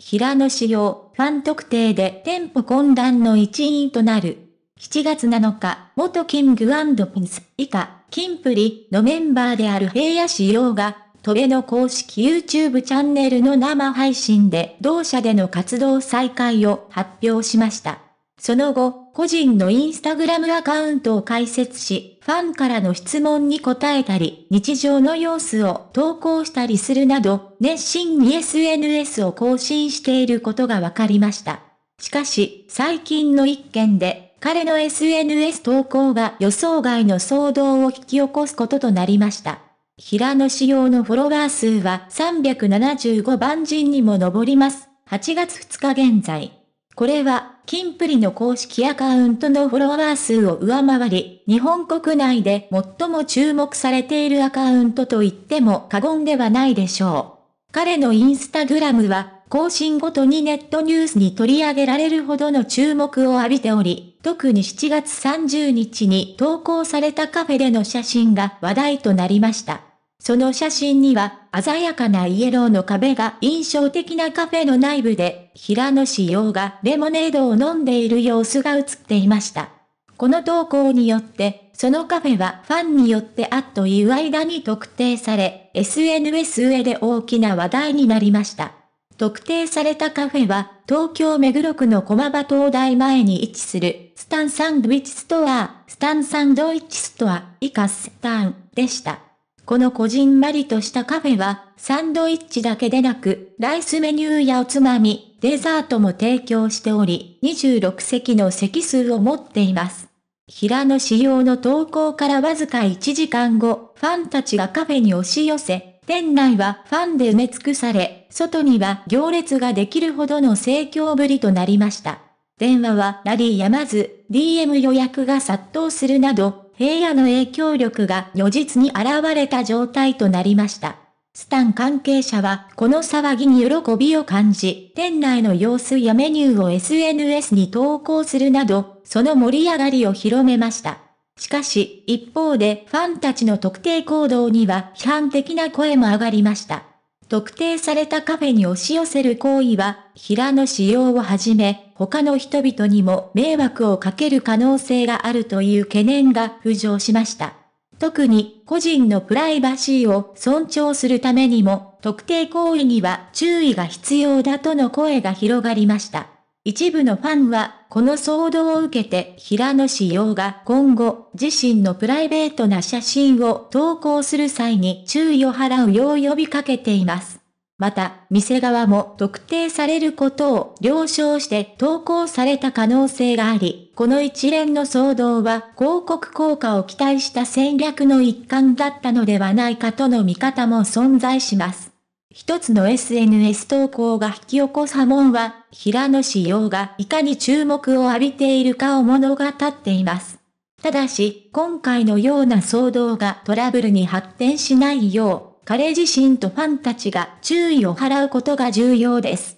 平野紫耀、ファン特定で店舗混乱の一員となる。7月7日、元キングピンス以下、キンプリのメンバーである平野紫耀が、トベの公式 YouTube チャンネルの生配信で同社での活動再開を発表しました。その後、個人のインスタグラムアカウントを開設し、ファンからの質問に答えたり、日常の様子を投稿したりするなど、熱心に SNS を更新していることが分かりました。しかし、最近の一件で、彼の SNS 投稿が予想外の騒動を引き起こすこととなりました。平野仕様のフォロワー数は375万人にも上ります。8月2日現在。これは、キンプリの公式アカウントのフォロワー数を上回り、日本国内で最も注目されているアカウントと言っても過言ではないでしょう。彼のインスタグラムは、更新ごとにネットニュースに取り上げられるほどの注目を浴びており、特に7月30日に投稿されたカフェでの写真が話題となりました。その写真には、鮮やかなイエローの壁が印象的なカフェの内部で、平野志陽がレモネードを飲んでいる様子が映っていました。この投稿によって、そのカフェはファンによってあっという間に特定され、SNS 上で大きな話題になりました。特定されたカフェは、東京目黒区の駒場東大前に位置する、スタンサンドイッチストア、スタンサンドイッチストア、イカスタンでした。このこじんまりとしたカフェは、サンドイッチだけでなく、ライスメニューやおつまみ、デザートも提供しており、26席の席数を持っています。平野仕様の投稿からわずか1時間後、ファンたちがカフェに押し寄せ、店内はファンで埋め尽くされ、外には行列ができるほどの盛況ぶりとなりました。電話はラリーやまず、DM 予約が殺到するなど、平野の影響力が如実に現れた状態となりました。スタン関係者は、この騒ぎに喜びを感じ、店内の様子やメニューを SNS に投稿するなど、その盛り上がりを広めました。しかし、一方で、ファンたちの特定行動には批判的な声も上がりました。特定されたカフェに押し寄せる行為は、平野仕様をはじめ、他の人々にも迷惑をかける可能性があるという懸念が浮上しました。特に個人のプライバシーを尊重するためにも特定行為には注意が必要だとの声が広がりました。一部のファンは、この騒動を受けて平野紫耀が今後、自身のプライベートな写真を投稿する際に注意を払うよう呼びかけています。また、店側も特定されることを了承して投稿された可能性があり、この一連の騒動は広告効果を期待した戦略の一環だったのではないかとの見方も存在します。一つの SNS 投稿が引き起こす波紋は平野紫耀がいかに注目を浴びているかを物語っています。ただし、今回のような騒動がトラブルに発展しないよう、彼自身とファンたちが注意を払うことが重要です。